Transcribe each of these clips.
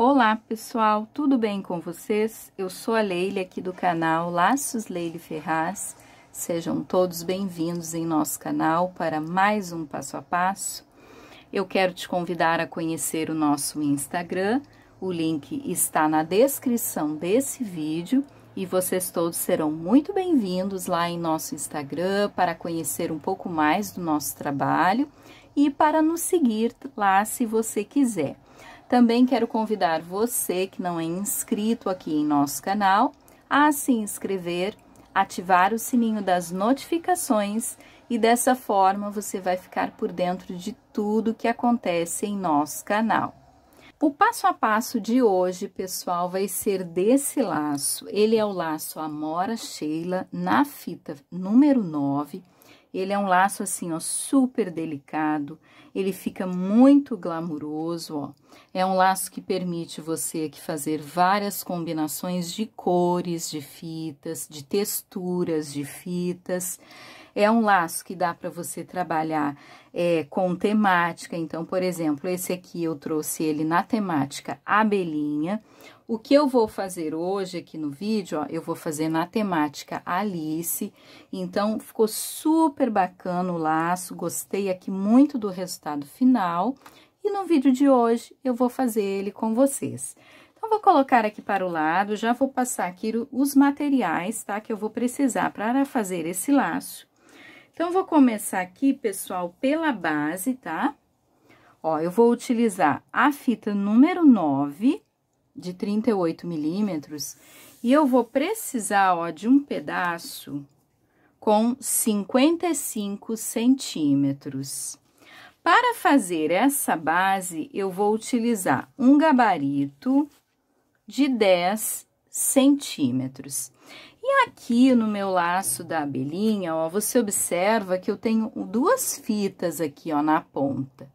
Olá pessoal, tudo bem com vocês? Eu sou a Leila aqui do canal Laços Leile Ferraz. Sejam todos bem-vindos em nosso canal para mais um passo a passo. Eu quero te convidar a conhecer o nosso Instagram. O link está na descrição desse vídeo e vocês todos serão muito bem-vindos lá em nosso Instagram para conhecer um pouco mais do nosso trabalho e para nos seguir lá se você quiser. Também quero convidar você que não é inscrito aqui em nosso canal a se inscrever, ativar o sininho das notificações e dessa forma você vai ficar por dentro de tudo que acontece em nosso canal. O passo a passo de hoje, pessoal, vai ser desse laço. Ele é o laço Amora Sheila na fita número 9. Ele é um laço assim, ó, super delicado. Ele fica muito glamuroso, ó. É um laço que permite você aqui fazer várias combinações de cores de fitas, de texturas de fitas. É um laço que dá para você trabalhar é, com temática. Então, por exemplo, esse aqui eu trouxe ele na temática abelhinha. O que eu vou fazer hoje aqui no vídeo, ó, eu vou fazer na temática Alice. Então, ficou super bacana o laço, gostei aqui muito do resultado final. E no vídeo de hoje, eu vou fazer ele com vocês. Então, vou colocar aqui para o lado, já vou passar aqui os materiais, tá? Que eu vou precisar para fazer esse laço. Então, vou começar aqui, pessoal, pela base, tá? Ó, eu vou utilizar a fita número 9, de 38 milímetros, e eu vou precisar, ó, de um pedaço com 55 centímetros. Para fazer essa base, eu vou utilizar um gabarito de 10 centímetros. E aqui no meu laço da abelhinha, ó, você observa que eu tenho duas fitas aqui, ó, na ponta.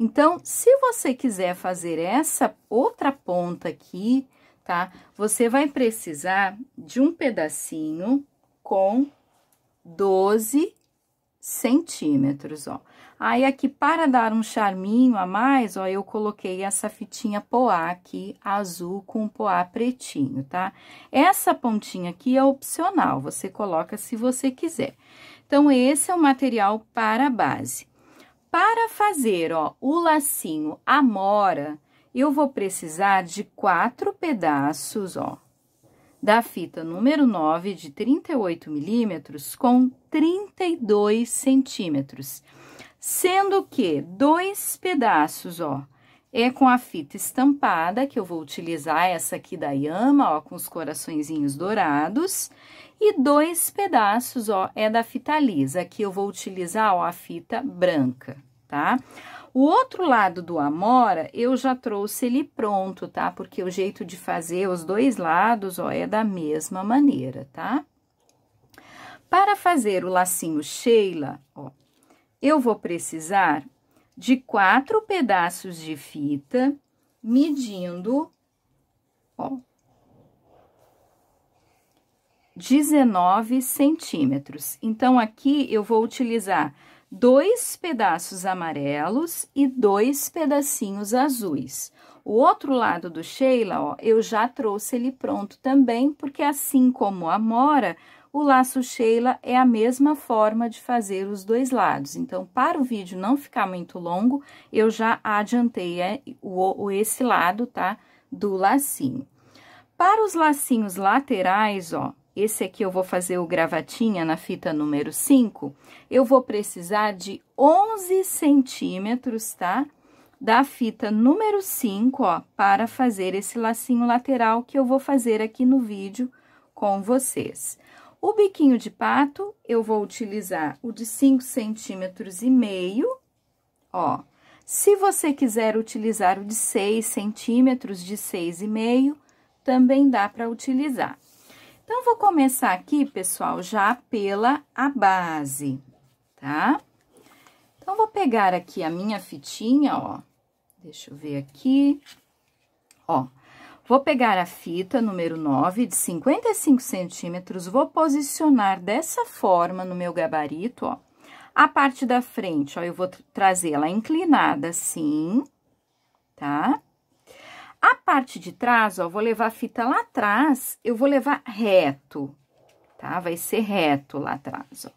Então, se você quiser fazer essa outra ponta aqui, tá? Você vai precisar de um pedacinho com 12 centímetros, ó. Aí aqui, para dar um charminho a mais, ó, eu coloquei essa fitinha poá aqui, azul com poá pretinho, tá? Essa pontinha aqui é opcional, você coloca se você quiser. Então, esse é o material para a base. Para fazer, ó, o lacinho amora, eu vou precisar de quatro pedaços, ó, da fita número 9 de 38 milímetros com 32 centímetros sendo que dois pedaços, ó, é com a fita estampada, que eu vou utilizar essa aqui da Yama, ó, com os coraçõezinhos dourados, e dois pedaços, ó, é da fita lisa, que eu vou utilizar, ó, a fita branca, tá? O outro lado do Amora, eu já trouxe ele pronto, tá? Porque o jeito de fazer os dois lados, ó, é da mesma maneira, tá? Para fazer o lacinho Sheila, ó, eu vou precisar de quatro pedaços de fita, medindo, ó, 19 centímetros. Então, aqui eu vou utilizar dois pedaços amarelos e dois pedacinhos azuis. O outro lado do Sheila, ó, eu já trouxe ele pronto também, porque assim como a mora, o laço Sheila é a mesma forma de fazer os dois lados. Então, para o vídeo não ficar muito longo, eu já adiantei é, o, esse lado, tá? Do lacinho. Para os lacinhos laterais, ó, esse aqui eu vou fazer o gravatinha na fita número 5, eu vou precisar de 11 centímetros, tá? Da fita número 5, ó, para fazer esse lacinho lateral que eu vou fazer aqui no vídeo com vocês. O biquinho de pato, eu vou utilizar o de 5 centímetros e meio, ó. Se você quiser utilizar o de 6 centímetros, de 6,5, também dá para utilizar. Então, vou começar aqui, pessoal, já pela a base, tá? Então, vou pegar aqui a minha fitinha, ó. Deixa eu ver aqui. Ó, Vou pegar a fita número 9 de 55 centímetros, vou posicionar dessa forma no meu gabarito, ó. A parte da frente, ó, eu vou trazer ela inclinada assim, tá? A parte de trás, ó, vou levar a fita lá atrás, eu vou levar reto, tá? Vai ser reto lá atrás, ó.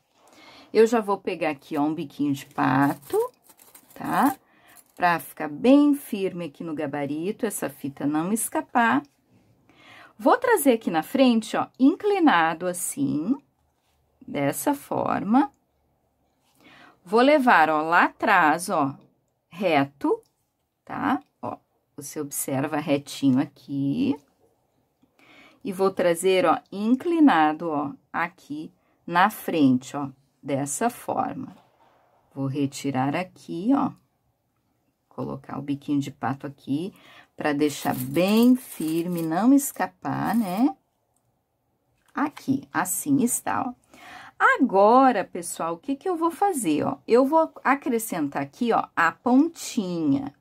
Eu já vou pegar aqui, ó, um biquinho de pato, tá? Tá? para ficar bem firme aqui no gabarito, essa fita não escapar. Vou trazer aqui na frente, ó, inclinado assim, dessa forma. Vou levar, ó, lá atrás, ó, reto, tá? Ó, você observa retinho aqui. E vou trazer, ó, inclinado, ó, aqui na frente, ó, dessa forma. Vou retirar aqui, ó colocar o biquinho de pato aqui, para deixar bem firme, não escapar, né? Aqui, assim está, ó. Agora, pessoal, o que que eu vou fazer, ó? Eu vou acrescentar aqui, ó, a pontinha,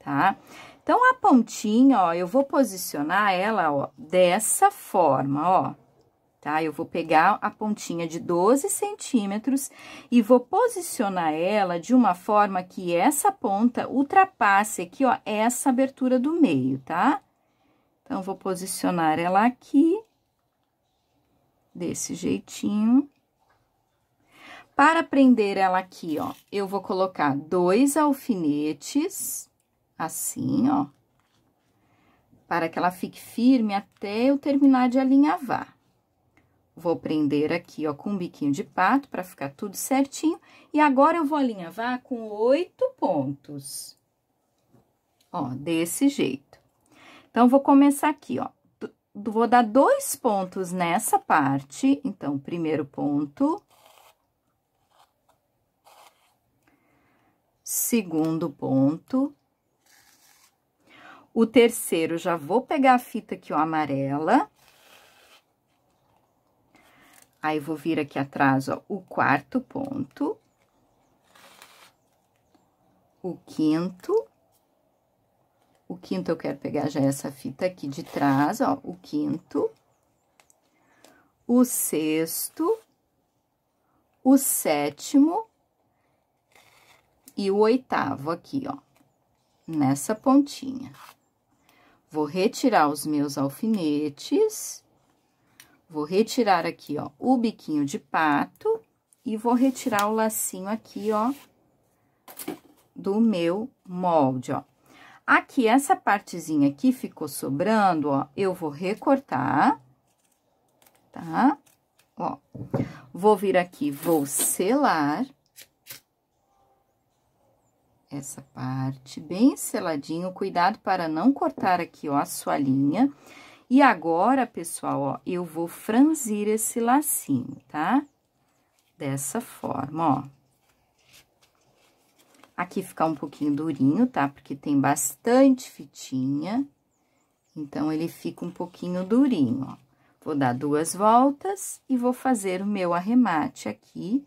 tá? Então, a pontinha, ó, eu vou posicionar ela, ó, dessa forma, ó tá? Eu vou pegar a pontinha de 12 centímetros e vou posicionar ela de uma forma que essa ponta ultrapasse aqui, ó, essa abertura do meio, tá? Então, vou posicionar ela aqui, desse jeitinho. Para prender ela aqui, ó, eu vou colocar dois alfinetes, assim, ó, para que ela fique firme até eu terminar de alinhavar. Vou prender aqui, ó, com um biquinho de pato para ficar tudo certinho. E agora, eu vou alinhavar com oito pontos. Ó, desse jeito. Então, vou começar aqui, ó. Vou dar dois pontos nessa parte. Então, primeiro ponto. Segundo ponto. O terceiro, já vou pegar a fita aqui, ó, amarela Aí, vou vir aqui atrás, ó, o quarto ponto. O quinto. O quinto eu quero pegar já essa fita aqui de trás, ó, o quinto. O sexto. O sétimo. E o oitavo aqui, ó, nessa pontinha. Vou retirar os meus alfinetes. Vou retirar aqui, ó, o biquinho de pato e vou retirar o lacinho aqui, ó, do meu molde, ó. Aqui, essa partezinha aqui ficou sobrando, ó, eu vou recortar, tá? Ó, vou vir aqui, vou selar essa parte bem seladinho, cuidado para não cortar aqui, ó, a sua linha. E agora, pessoal, ó, eu vou franzir esse lacinho, tá? Dessa forma, ó. Aqui fica um pouquinho durinho, tá? Porque tem bastante fitinha, então, ele fica um pouquinho durinho, ó. Vou dar duas voltas e vou fazer o meu arremate aqui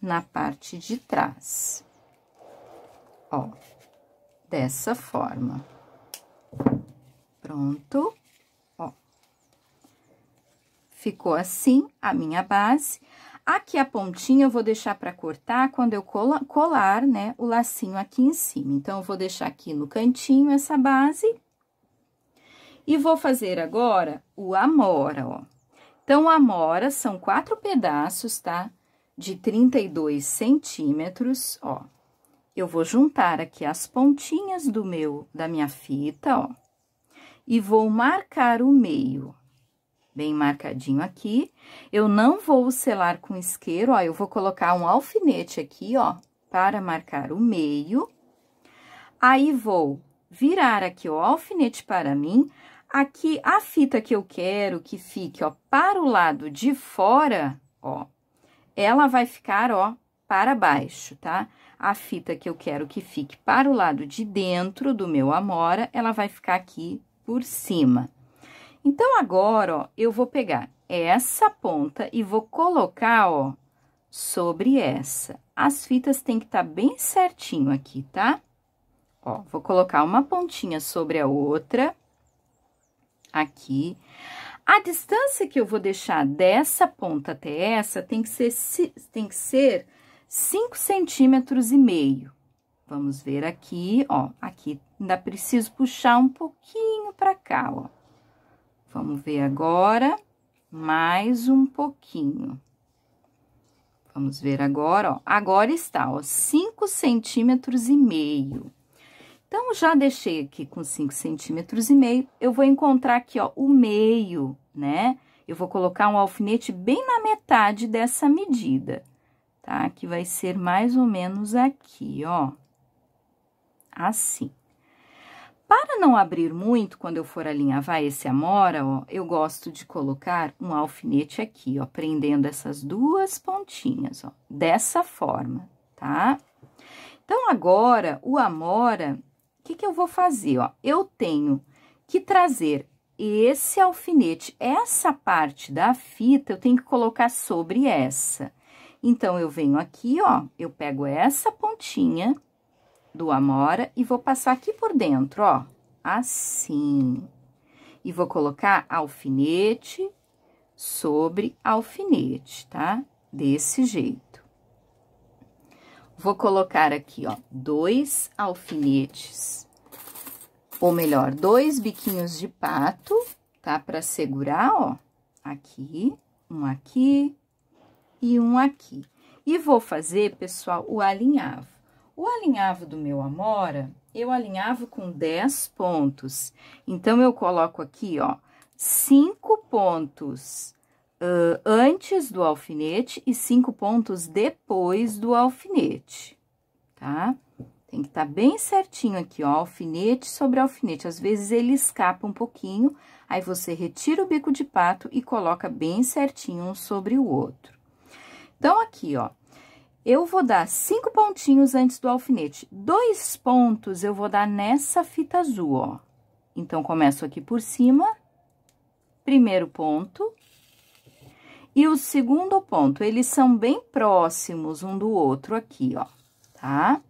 na parte de trás. Ó, dessa forma. Pronto. Ficou assim a minha base. Aqui a pontinha eu vou deixar para cortar quando eu colar, né, o lacinho aqui em cima. Então, eu vou deixar aqui no cantinho essa base. E vou fazer agora o amora, ó. Então, amora são quatro pedaços, tá? De 32 centímetros, ó. Eu vou juntar aqui as pontinhas do meu, da minha fita, ó. E vou marcar o meio bem marcadinho aqui. Eu não vou selar com isqueiro, ó, eu vou colocar um alfinete aqui, ó, para marcar o meio. Aí, vou virar aqui o alfinete para mim. Aqui, a fita que eu quero que fique, ó, para o lado de fora, ó, ela vai ficar, ó, para baixo, tá? A fita que eu quero que fique para o lado de dentro do meu amora, ela vai ficar aqui por cima. Então, agora, ó, eu vou pegar essa ponta e vou colocar, ó, sobre essa. As fitas têm que estar tá bem certinho aqui, tá? Ó, vou colocar uma pontinha sobre a outra, aqui. A distância que eu vou deixar dessa ponta até essa tem que ser, tem que ser 5 centímetros e meio. Vamos ver aqui, ó, aqui ainda preciso puxar um pouquinho para cá, ó. Vamos ver agora mais um pouquinho. Vamos ver agora, ó. Agora está, ó, 5 centímetros e meio. Então, já deixei aqui com 5 centímetros e meio. Eu vou encontrar aqui, ó, o meio, né? Eu vou colocar um alfinete bem na metade dessa medida, tá? Que vai ser mais ou menos aqui, ó. Assim. Para não abrir muito, quando eu for alinhavar esse amora, ó, eu gosto de colocar um alfinete aqui, ó, prendendo essas duas pontinhas, ó, dessa forma, tá? Então, agora, o amora, o que que eu vou fazer, ó? Eu tenho que trazer esse alfinete, essa parte da fita, eu tenho que colocar sobre essa. Então, eu venho aqui, ó, eu pego essa pontinha do amora e vou passar aqui por dentro, ó, assim. E vou colocar alfinete sobre alfinete, tá? Desse jeito. Vou colocar aqui, ó, dois alfinetes, ou melhor, dois biquinhos de pato, tá? Pra segurar, ó, aqui, um aqui e um aqui. E vou fazer, pessoal, o alinhavo. O alinhavo do meu amora, eu alinhavo com 10 pontos. Então, eu coloco aqui, ó, 5 pontos uh, antes do alfinete e 5 pontos depois do alfinete, tá? Tem que estar tá bem certinho aqui, ó, alfinete sobre alfinete. Às vezes, ele escapa um pouquinho, aí você retira o bico de pato e coloca bem certinho um sobre o outro. Então, aqui, ó, eu vou dar cinco pontinhos antes do alfinete. Dois pontos eu vou dar nessa fita azul, ó. Então, começo aqui por cima, primeiro ponto. E o segundo ponto, eles são bem próximos um do outro aqui, ó, tá?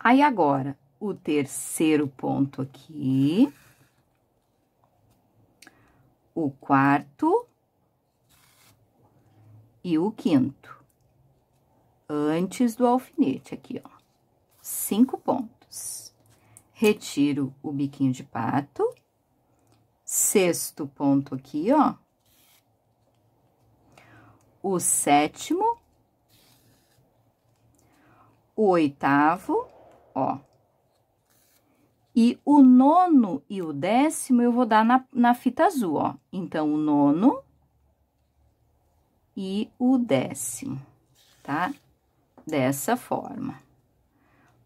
Aí, agora, o terceiro ponto aqui. O quarto. E o quinto antes do alfinete aqui, ó. Cinco pontos. Retiro o biquinho de pato. Sexto ponto aqui, ó. O sétimo. O oitavo, ó. E o nono e o décimo eu vou dar na, na fita azul, ó. Então, o nono e o décimo, tá? dessa forma.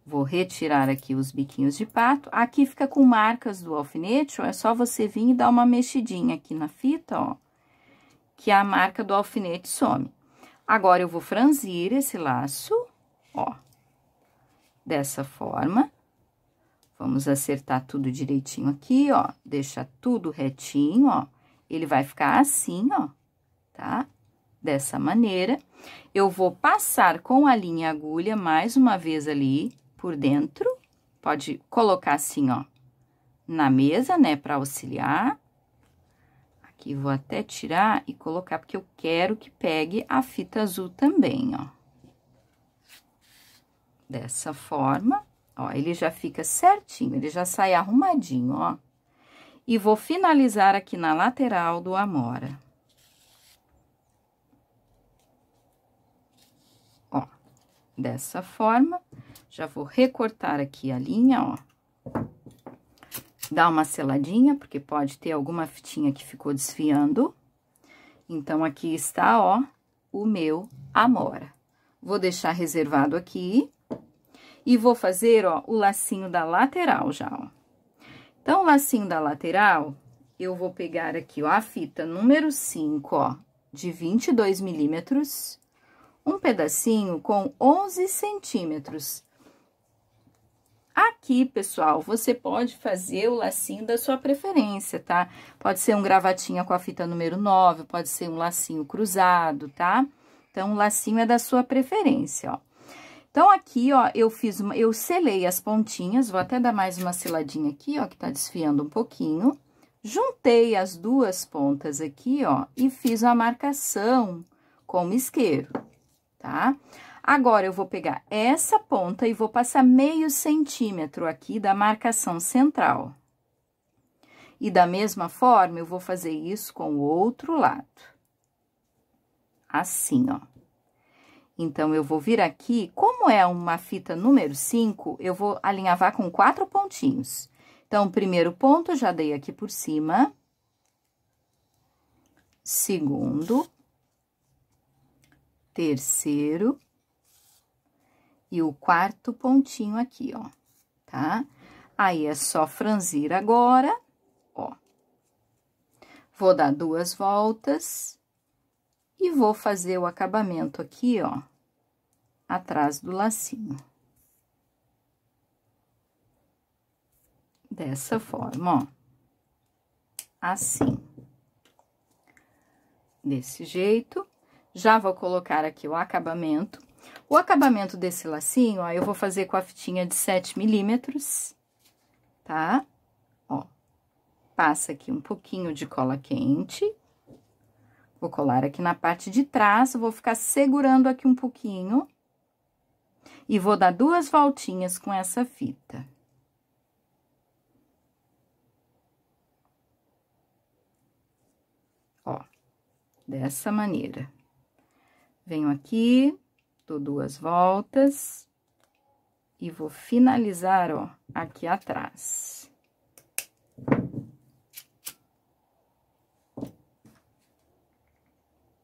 Vou retirar aqui os biquinhos de pato. Aqui fica com marcas do alfinete, ó, é só você vir e dar uma mexidinha aqui na fita, ó, que a marca do alfinete some. Agora, eu vou franzir esse laço, ó, dessa forma. Vamos acertar tudo direitinho aqui, ó, deixar tudo retinho, ó. Ele vai ficar assim, ó, tá? Tá? dessa maneira. Eu vou passar com a linha agulha mais uma vez ali por dentro. Pode colocar assim, ó, na mesa, né, para auxiliar. Aqui vou até tirar e colocar, porque eu quero que pegue a fita azul também, ó. Dessa forma, ó, ele já fica certinho, ele já sai arrumadinho, ó. E vou finalizar aqui na lateral do Amora. dessa forma. Já vou recortar aqui a linha, ó. Dá uma seladinha, porque pode ter alguma fitinha que ficou desfiando. Então, aqui está, ó, o meu amora. Vou deixar reservado aqui. E vou fazer, ó, o lacinho da lateral já, ó. Então, o lacinho da lateral, eu vou pegar aqui, ó, a fita número 5, ó, de 22 milímetros um pedacinho com 11 centímetros. Aqui, pessoal, você pode fazer o lacinho da sua preferência, tá? Pode ser um gravatinha com a fita número 9, pode ser um lacinho cruzado, tá? Então, o lacinho é da sua preferência, ó. Então, aqui, ó, eu fiz uma, eu selei as pontinhas, vou até dar mais uma seladinha aqui, ó, que tá desfiando um pouquinho. Juntei as duas pontas aqui, ó, e fiz a marcação com o isqueiro tá? Agora, eu vou pegar essa ponta e vou passar meio centímetro aqui da marcação central. E da mesma forma, eu vou fazer isso com o outro lado. Assim, ó. Então, eu vou vir aqui, como é uma fita número 5, eu vou alinhavar com quatro pontinhos. Então, primeiro ponto, já dei aqui por cima. Segundo, terceiro e o quarto pontinho aqui, ó, tá? Aí, é só franzir agora, ó. Vou dar duas voltas e vou fazer o acabamento aqui, ó, atrás do lacinho. Dessa forma, ó. Assim. Desse jeito. Já vou colocar aqui o acabamento. O acabamento desse lacinho, ó, eu vou fazer com a fitinha de 7 milímetros, tá? Ó, passa aqui um pouquinho de cola quente. Vou colar aqui na parte de trás, vou ficar segurando aqui um pouquinho. E vou dar duas voltinhas com essa fita. Ó, dessa maneira. Venho aqui, dou duas voltas e vou finalizar, ó, aqui atrás.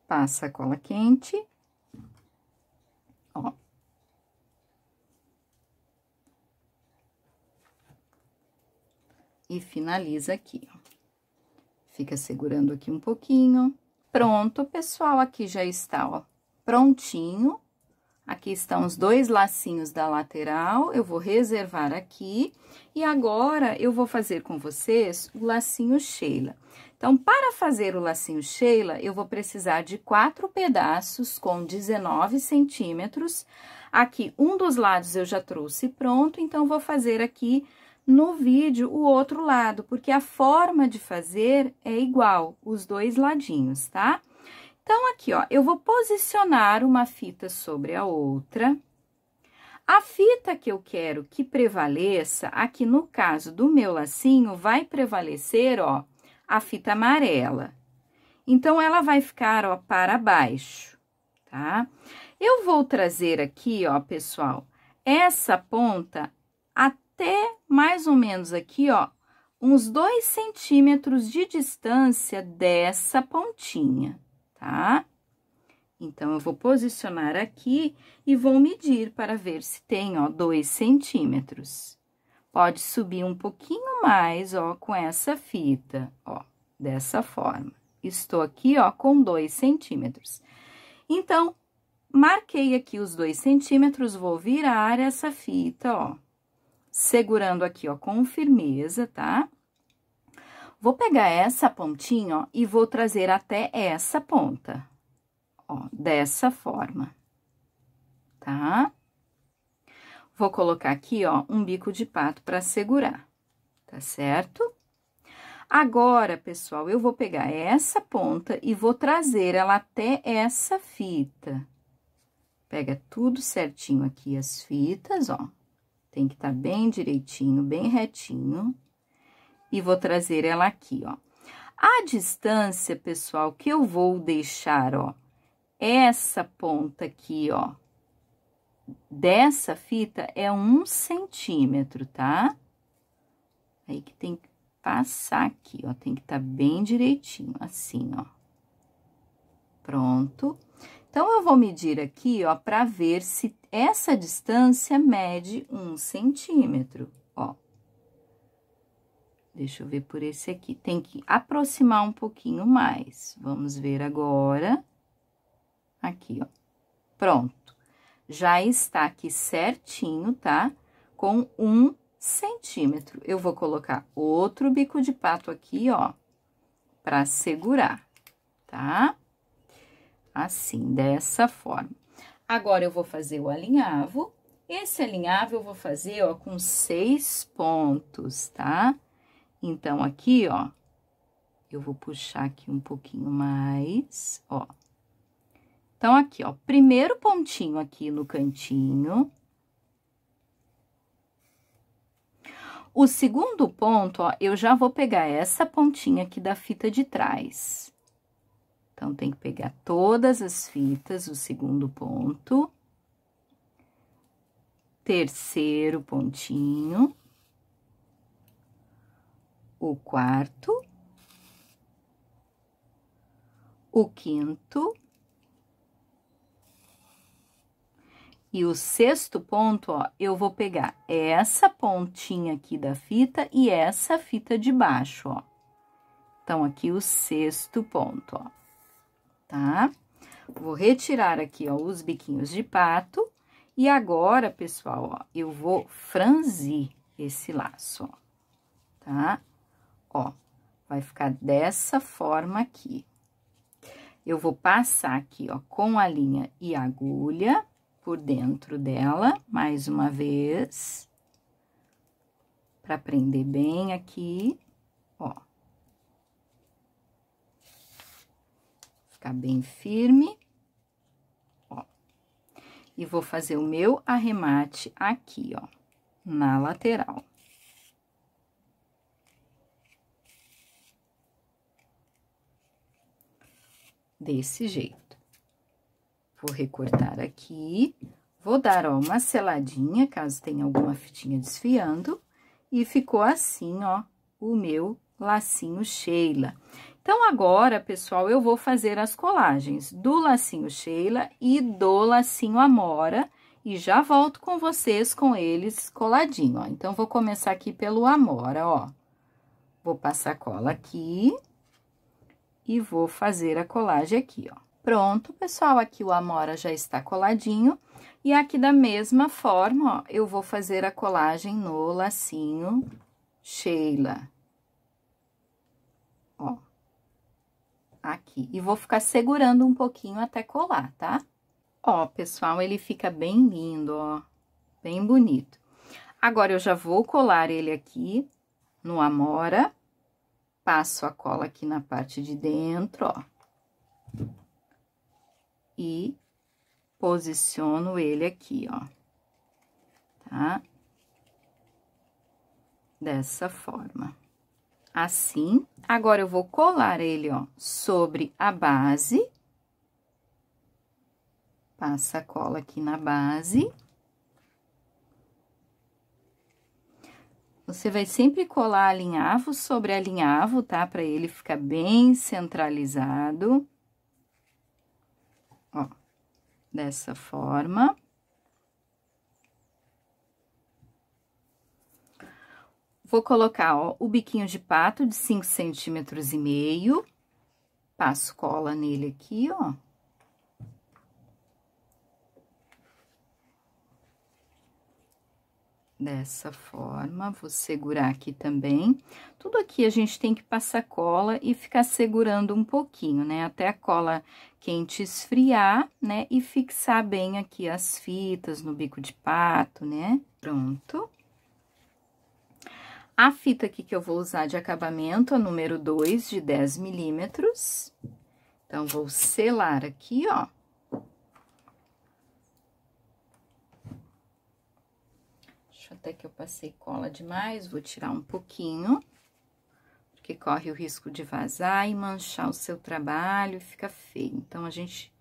Passa a cola quente, ó. E finaliza aqui, ó. Fica segurando aqui um pouquinho. Pronto, pessoal, aqui já está, ó, prontinho. Aqui estão os dois lacinhos da lateral, eu vou reservar aqui. E agora, eu vou fazer com vocês o lacinho Sheila. Então, para fazer o lacinho Sheila, eu vou precisar de quatro pedaços com 19 centímetros. Aqui, um dos lados eu já trouxe pronto, então, vou fazer aqui no vídeo o outro lado, porque a forma de fazer é igual, os dois ladinhos, tá? Tá? Então, aqui, ó, eu vou posicionar uma fita sobre a outra. A fita que eu quero que prevaleça, aqui no caso do meu lacinho, vai prevalecer, ó, a fita amarela. Então, ela vai ficar, ó, para baixo, tá? Eu vou trazer aqui, ó, pessoal, essa ponta até mais ou menos aqui, ó, uns dois centímetros de distância dessa pontinha, tá? Então, eu vou posicionar aqui e vou medir para ver se tem, ó, dois centímetros. Pode subir um pouquinho mais, ó, com essa fita, ó, dessa forma. Estou aqui, ó, com dois centímetros. Então, marquei aqui os dois centímetros, vou virar essa fita, ó, segurando aqui, ó, com firmeza, tá? Vou pegar essa pontinha, ó, e vou trazer até essa ponta, ó, dessa forma, tá? Vou colocar aqui, ó, um bico de pato para segurar, tá certo? Agora, pessoal, eu vou pegar essa ponta e vou trazer ela até essa fita. Pega tudo certinho aqui as fitas, ó. Tem que estar tá bem direitinho, bem retinho e vou trazer ela aqui, ó. A distância, pessoal, que eu vou deixar, ó, essa ponta aqui, ó, dessa fita é um centímetro, tá? Aí que tem que passar aqui, ó, tem que estar tá bem direitinho, assim, ó. Pronto. Então, eu vou medir aqui, ó, para ver se essa distância mede um centímetro. Deixa eu ver por esse aqui. Tem que aproximar um pouquinho mais. Vamos ver agora. Aqui, ó. Pronto. Já está aqui certinho, tá? Com um centímetro. Eu vou colocar outro bico de pato aqui, ó, pra segurar, tá? Assim, dessa forma. Agora, eu vou fazer o alinhavo. Esse alinhavo eu vou fazer, ó, com seis pontos, tá? Tá? Então, aqui, ó, eu vou puxar aqui um pouquinho mais, ó. Então, aqui, ó, primeiro pontinho aqui no cantinho. O segundo ponto, ó, eu já vou pegar essa pontinha aqui da fita de trás. Então, tem que pegar todas as fitas, o segundo ponto. Terceiro pontinho o quarto, o quinto e o sexto ponto, ó, eu vou pegar essa pontinha aqui da fita e essa fita de baixo, ó. Então, aqui o sexto ponto, ó, tá? Vou retirar aqui, ó, os biquinhos de pato. E agora, pessoal, ó, eu vou franzir esse laço, ó, tá? Ó, vai ficar dessa forma aqui. Eu vou passar aqui, ó, com a linha e a agulha por dentro dela, mais uma vez. Pra prender bem aqui, ó. Ficar bem firme. Ó. E vou fazer o meu arremate aqui, ó, na lateral. desse jeito. Vou recortar aqui, vou dar, ó, uma seladinha, caso tenha alguma fitinha desfiando. E ficou assim, ó, o meu lacinho Sheila. Então, agora, pessoal, eu vou fazer as colagens do lacinho Sheila e do lacinho Amora. E já volto com vocês com eles coladinho, ó. Então, vou começar aqui pelo Amora, ó. Vou passar cola aqui e vou fazer a colagem aqui, ó. Pronto, pessoal, aqui o amora já está coladinho. E aqui da mesma forma, ó, eu vou fazer a colagem no lacinho Sheila. Ó, aqui. E vou ficar segurando um pouquinho até colar, tá? Ó, pessoal, ele fica bem lindo, ó, bem bonito. Agora, eu já vou colar ele aqui no amora passo a cola aqui na parte de dentro, ó. E posiciono ele aqui, ó. Tá? Dessa forma. Assim. Agora, eu vou colar ele, ó, sobre a base. Passa a cola aqui na base. Você vai sempre colar alinhavo sobre alinhavo, tá? Para ele ficar bem centralizado. Ó, dessa forma. Vou colocar, ó, o biquinho de pato de 5 centímetros e meio. Passo cola nele aqui, ó. dessa forma, vou segurar aqui também. Tudo aqui a gente tem que passar cola e ficar segurando um pouquinho, né? Até a cola quente esfriar, né? E fixar bem aqui as fitas no bico de pato, né? Pronto. A fita aqui que eu vou usar de acabamento, a é número 2, de 10 milímetros. Então, vou selar aqui, ó. Acho até que eu passei cola demais, vou tirar um pouquinho, porque corre o risco de vazar e manchar o seu trabalho, e fica feio. Então, a gente,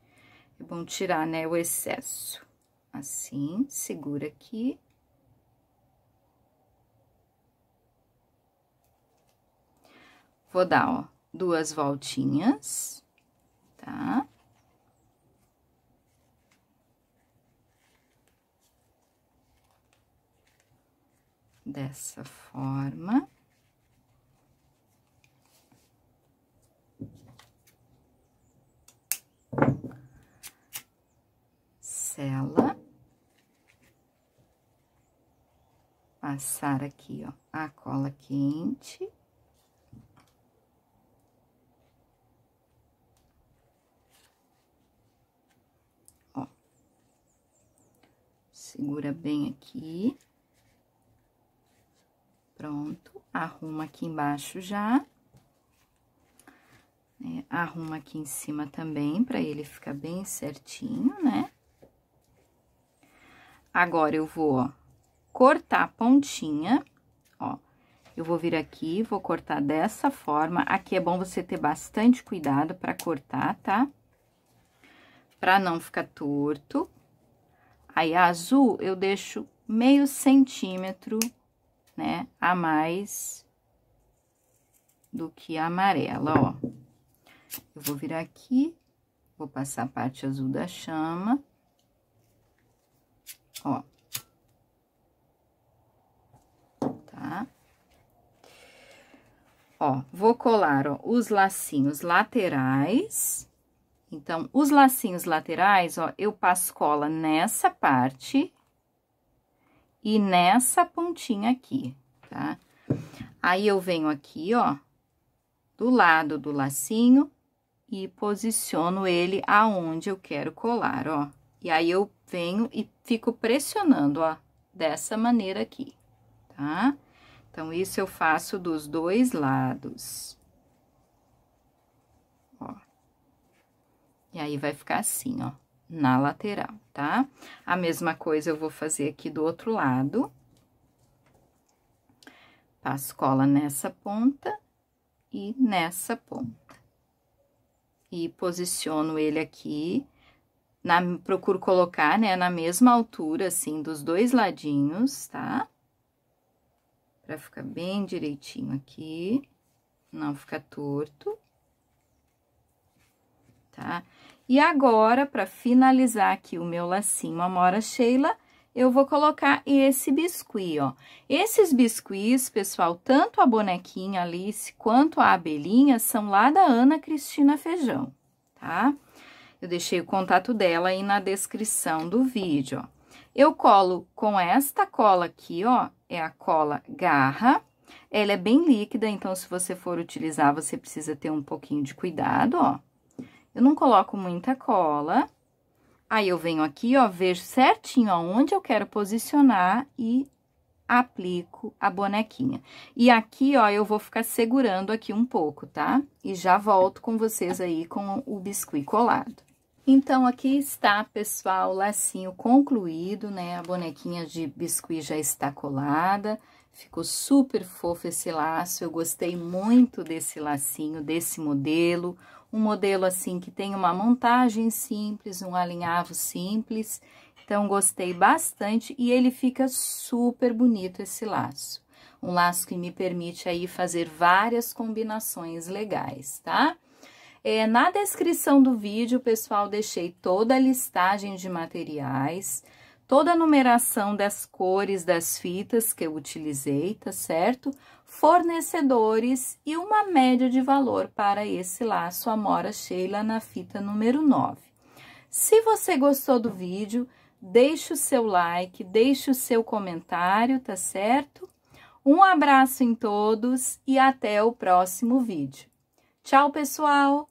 é bom tirar, né, o excesso. Assim, segura aqui. Vou dar, ó, duas voltinhas, tá? dessa forma. Sela. Passar aqui, ó, a cola quente. Segura bem aqui. Pronto, arruma aqui embaixo já. É, arruma aqui em cima também, pra ele ficar bem certinho, né? Agora, eu vou, ó, cortar a pontinha, ó. Eu vou vir aqui, vou cortar dessa forma. Aqui é bom você ter bastante cuidado pra cortar, tá? Pra não ficar torto. Aí, a azul, eu deixo meio centímetro né, a mais do que a amarela, ó. Eu vou virar aqui, vou passar a parte azul da chama, ó. Tá? Ó, vou colar, ó, os lacinhos laterais. Então, os lacinhos laterais, ó, eu passo cola nessa parte e nessa pontinha aqui, tá? Aí, eu venho aqui, ó, do lado do lacinho e posiciono ele aonde eu quero colar, ó. E aí, eu venho e fico pressionando, ó, dessa maneira aqui, tá? Então, isso eu faço dos dois lados. Ó. E aí, vai ficar assim, ó na lateral, tá? A mesma coisa eu vou fazer aqui do outro lado. Passo cola nessa ponta e nessa ponta. E posiciono ele aqui, na, procuro colocar, né, na mesma altura, assim, dos dois ladinhos, tá? Pra ficar bem direitinho aqui, não ficar torto, tá? E agora, para finalizar aqui o meu lacinho Amora Sheila, eu vou colocar esse biscuit, ó. Esses biscuits, pessoal, tanto a bonequinha Alice quanto a abelhinha são lá da Ana Cristina Feijão, tá? Eu deixei o contato dela aí na descrição do vídeo, ó. Eu colo com esta cola aqui, ó, é a cola garra. Ela é bem líquida, então, se você for utilizar, você precisa ter um pouquinho de cuidado, ó. Eu não coloco muita cola. Aí, eu venho aqui, ó, vejo certinho aonde eu quero posicionar e aplico a bonequinha. E aqui, ó, eu vou ficar segurando aqui um pouco, tá? E já volto com vocês aí com o biscuit colado. Então, aqui está, pessoal, o lacinho concluído, né? A bonequinha de biscuit já está colada. Ficou super fofo esse laço, eu gostei muito desse lacinho, desse modelo um modelo assim que tem uma montagem simples, um alinhavo simples. Então, gostei bastante e ele fica super bonito esse laço. Um laço que me permite aí fazer várias combinações legais, tá? É, na descrição do vídeo, pessoal, deixei toda a listagem de materiais, toda a numeração das cores das fitas que eu utilizei, tá certo? fornecedores e uma média de valor para esse laço Amora Sheila na fita número 9. Se você gostou do vídeo, deixe o seu like, deixe o seu comentário, tá certo? Um abraço em todos e até o próximo vídeo. Tchau, pessoal!